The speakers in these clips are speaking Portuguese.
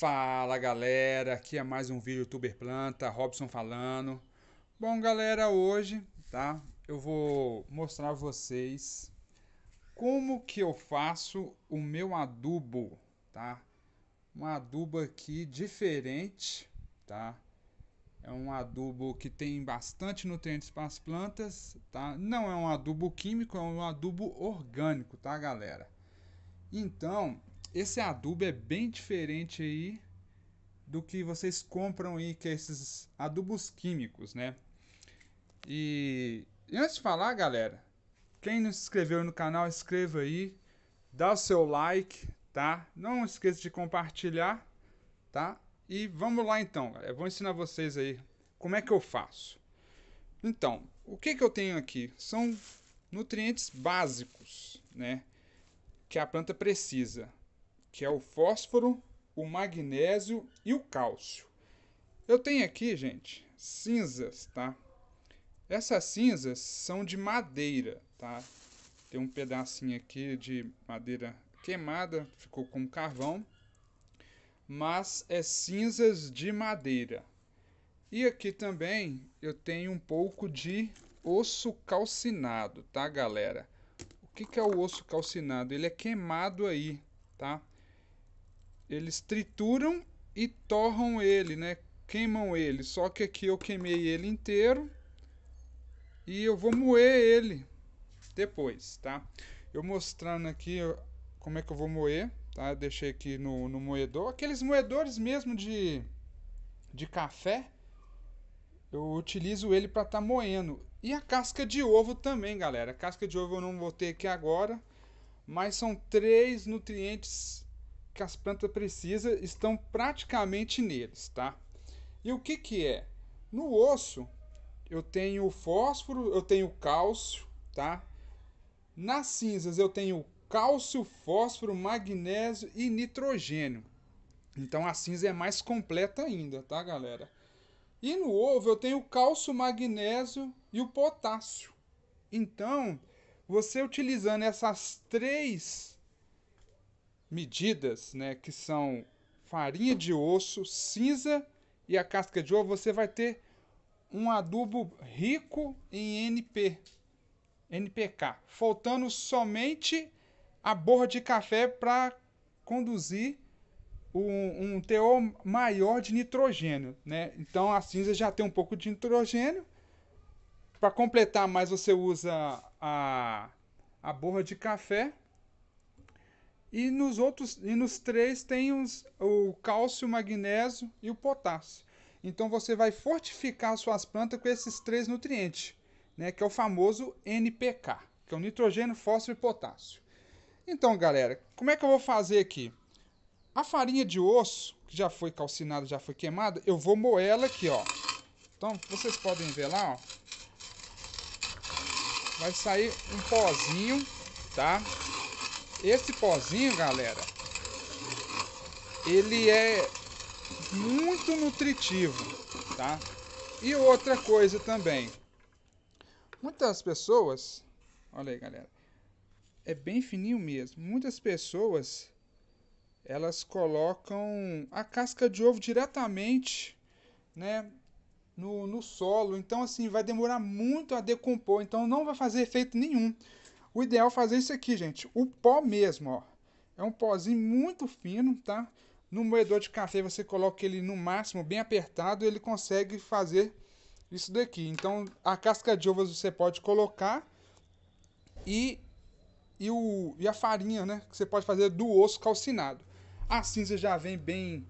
Fala galera, aqui é mais um vídeo Youtuber Planta, Robson falando. Bom galera, hoje, tá? Eu vou mostrar a vocês como que eu faço o meu adubo, tá? Um adubo aqui diferente, tá? É um adubo que tem bastante nutrientes para as plantas, tá? Não é um adubo químico, é um adubo orgânico, tá galera? Então, esse adubo é bem diferente aí do que vocês compram aí, que é esses adubos químicos, né? E, e antes de falar, galera, quem não se inscreveu no canal, inscreva aí, dá o seu like, tá? Não esqueça de compartilhar, tá? E vamos lá então, galera. vou ensinar vocês aí como é que eu faço. Então, o que que eu tenho aqui? São nutrientes básicos, né? Que a planta precisa que é o fósforo, o magnésio e o cálcio. Eu tenho aqui, gente, cinzas, tá? Essas cinzas são de madeira, tá? Tem um pedacinho aqui de madeira queimada, ficou com carvão, mas é cinzas de madeira. E aqui também eu tenho um pouco de osso calcinado, tá, galera? O que, que é o osso calcinado? Ele é queimado aí, tá? eles trituram e torram ele, né? Queimam ele. Só que aqui eu queimei ele inteiro e eu vou moer ele depois, tá? Eu mostrando aqui como é que eu vou moer, tá? Eu deixei aqui no, no moedor, aqueles moedores mesmo de de café, eu utilizo ele para estar tá moendo. E a casca de ovo também, galera. A casca de ovo eu não vou ter aqui agora, mas são três nutrientes que as plantas precisam estão praticamente neles, tá? E o que que é? No osso eu tenho fósforo, eu tenho cálcio, tá? Nas cinzas eu tenho cálcio, fósforo, magnésio e nitrogênio. Então a cinza é mais completa ainda, tá, galera? E no ovo eu tenho cálcio, magnésio e o potássio. Então, você utilizando essas três medidas, né, que são farinha de osso, cinza e a casca de ovo, você vai ter um adubo rico em NP, NPK, faltando somente a borra de café para conduzir um, um, teor maior de nitrogênio, né? Então a cinza já tem um pouco de nitrogênio. Para completar mais, você usa a, a borra de café e nos outros, e nos três tem os, o cálcio, o magnésio e o potássio. Então você vai fortificar suas plantas com esses três nutrientes, né, que é o famoso NPK, que é o nitrogênio, fósforo e potássio. Então, galera, como é que eu vou fazer aqui? A farinha de osso, que já foi calcinada, já foi queimada, eu vou moer ela aqui, ó. Então, vocês podem ver lá, ó. Vai sair um pozinho, tá? Esse pozinho, galera, ele é muito nutritivo, tá? E outra coisa também. Muitas pessoas, olha aí, galera, é bem fininho mesmo. Muitas pessoas elas colocam a casca de ovo diretamente, né, no, no solo. Então assim vai demorar muito a decompor. Então não vai fazer efeito nenhum. O ideal é fazer isso aqui, gente. O pó mesmo, ó. É um pozinho muito fino, tá? No moedor de café você coloca ele no máximo, bem apertado, ele consegue fazer isso daqui. Então, a casca de ovos você pode colocar e, e, o, e a farinha, né? Que você pode fazer do osso calcinado. A assim cinza já vem bem,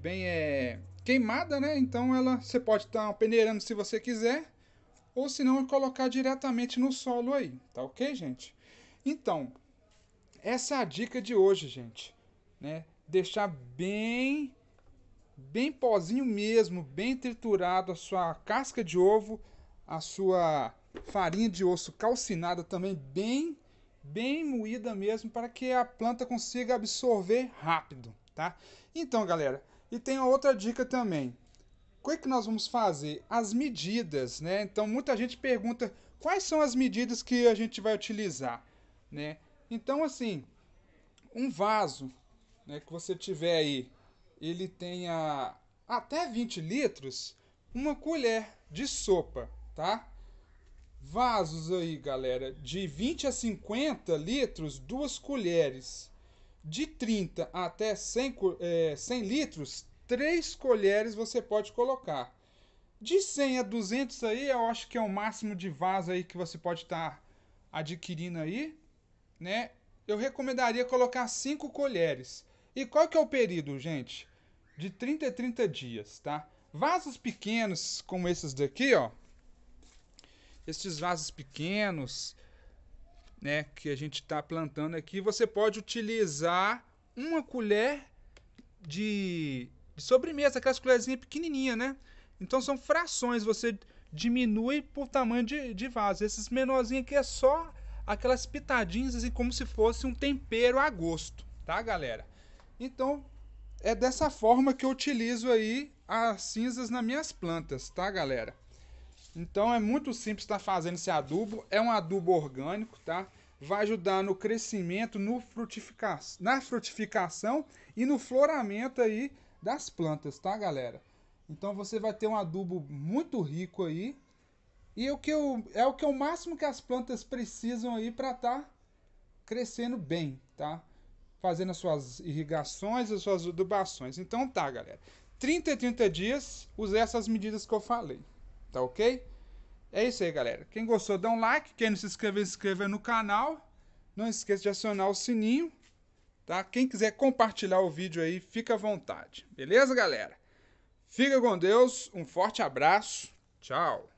bem é, queimada, né? Então, ela você pode estar tá peneirando se você quiser ou se não colocar diretamente no solo aí, tá ok, gente? Então, essa é a dica de hoje, gente, né? Deixar bem bem pozinho mesmo, bem triturado a sua casca de ovo, a sua farinha de osso calcinada também bem bem moída mesmo para que a planta consiga absorver rápido, tá? Então, galera, e tem outra dica também o é que nós vamos fazer? As medidas, né? Então muita gente pergunta quais são as medidas que a gente vai utilizar, né? Então assim, um vaso, né, que você tiver aí, ele tenha até 20 litros, uma colher de sopa, tá? Vasos aí, galera, de 20 a 50 litros, duas colheres. De 30 até 100, é, 100 litros, três colheres você pode colocar. De 100 a 200 aí, eu acho que é o máximo de vaso aí que você pode estar tá adquirindo aí, né? Eu recomendaria colocar 5 colheres. E qual que é o período, gente? De 30 a 30 dias, tá? Vasos pequenos como esses daqui, ó. Estes vasos pequenos, né, que a gente está plantando aqui, você pode utilizar uma colher de de sobremesa, aquelas colherzinhas pequenininha, né? Então são frações, você diminui por tamanho de, de vaso. Esses menorzinhos aqui é só aquelas pitadinhas, assim, como se fosse um tempero a gosto, tá, galera? Então, é dessa forma que eu utilizo aí as cinzas nas minhas plantas, tá, galera? Então, é muito simples estar tá fazendo esse adubo. É um adubo orgânico, tá? Vai ajudar no crescimento, no frutifica... na frutificação e no floramento aí das plantas, tá, galera? Então você vai ter um adubo muito rico aí. E é o que, eu, é o, que é o máximo que as plantas precisam aí para estar tá crescendo bem, tá? Fazendo as suas irrigações, as suas adubações. Então tá, galera. 30 e 30 dias, use essas medidas que eu falei, tá ok? É isso aí, galera. Quem gostou, dá um like. Quem não se inscreveu, se inscreva no canal. Não esqueça de acionar o sininho tá? Quem quiser compartilhar o vídeo aí, fica à vontade. Beleza, galera? Fica com Deus, um forte abraço, tchau!